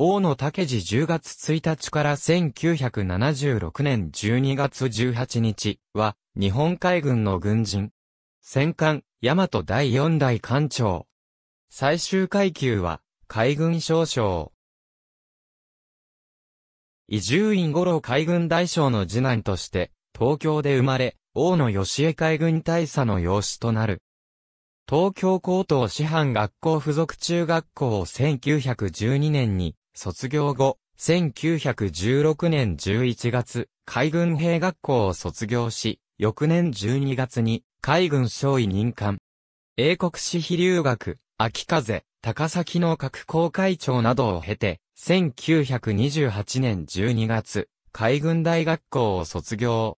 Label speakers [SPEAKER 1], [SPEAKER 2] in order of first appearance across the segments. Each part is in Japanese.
[SPEAKER 1] 大野武次10月1日から1976年12月18日は、日本海軍の軍人。戦艦、大和第四代艦長。最終階級は、海軍少将。伊集院五郎海軍大将の次男として、東京で生まれ、大野義江海軍大佐の養子となる。東京高等師範学校附属中学校を1912年に卒業後、1916年11月、海軍兵学校を卒業し、翌年12月に海軍少尉任官。英国史飛留学、秋風、高崎の各公会長などを経て、1928年12月、海軍大学校を卒業。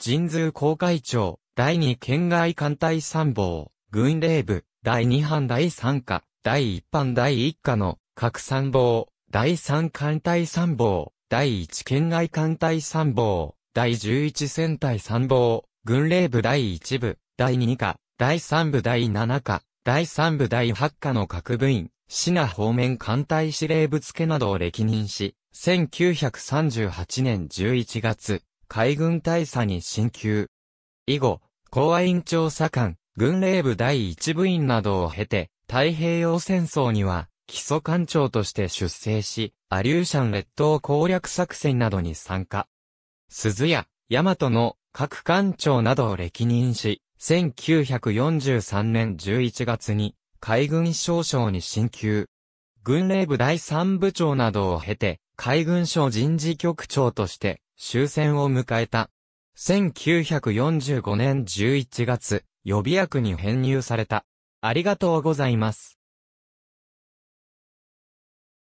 [SPEAKER 1] 人通公会長、第二県外艦隊参謀、軍令部、第二班第三課、第一班第一課の核参謀、第3艦隊参謀、第1県外艦隊参謀、第11戦隊参謀、軍令部第1部、第2課、第3部第7課、第3部第8課の各部員、シナ方面艦隊司令部付などを歴任し、1938年11月、海軍大佐に進級。以後、公安長査官、軍令部第1部員などを経て、太平洋戦争には、基礎艦長として出征し、アリューシャン列島攻略作戦などに参加。鈴ヤ大和の各艦長などを歴任し、1943年11月に海軍少将に進級。軍令部第三部長などを経て、海軍省人事局長として終戦を迎えた。1945年11月、予備役に編入された。ありがとうございます。